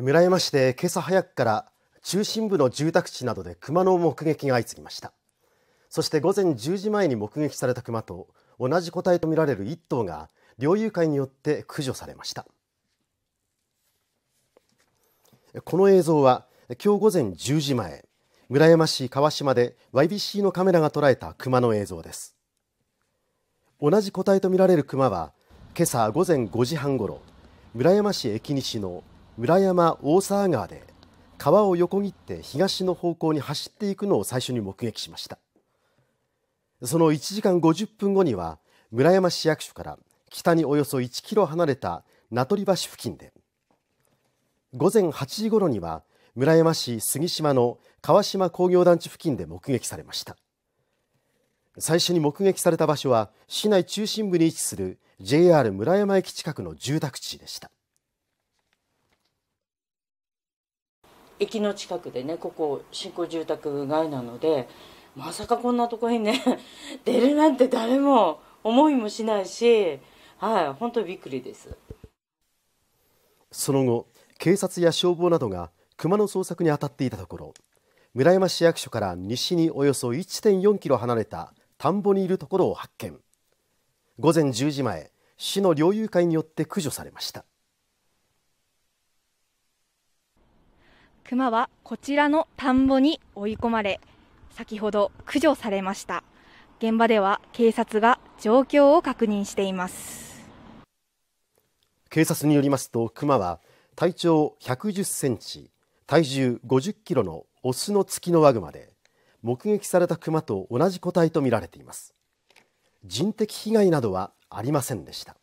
村山市で今朝早くから中心部の住宅地などで熊の目撃が相次ぎましたそして午前10時前に目撃された熊と同じ個体とみられる1頭が猟友会によって駆除されましたこの映像は今日午前10時前村山市川島で YBC のカメラが捉えた熊の映像です同じ個体とみられる熊は今朝午前5時半ごろ村山市駅西の村山大沢川で川を横切って東の方向に走っていくのを最初に目撃しましたその1時間50分後には村山市役所から北におよそ1キロ離れた名取橋付近で午前8時ごろには村山市杉島の川島工業団地付近で目撃されました最初に目撃された場所は市内中心部に位置する JR 村山駅近くの住宅地でした駅の近くでねここ新興住宅街なのでまさかこんなとこにね 出るなんて誰も思いもしないし、はい、本当びっくりですその後警察や消防などが熊の捜索に当たっていたところ村山市役所から西におよそ1.4キロ離れた田んぼにいるところを発見午前10時前市の猟友会によって駆除されましたクマはこちらの田んぼに追い込まれ、先ほど駆除されました。現場では警察が状況を確認しています。警察によりますと、クマは体長110センチ、体重50キロのオスの月のノワグマで、目撃されたクマと同じ個体とみられています。人的被害などはありませんでした。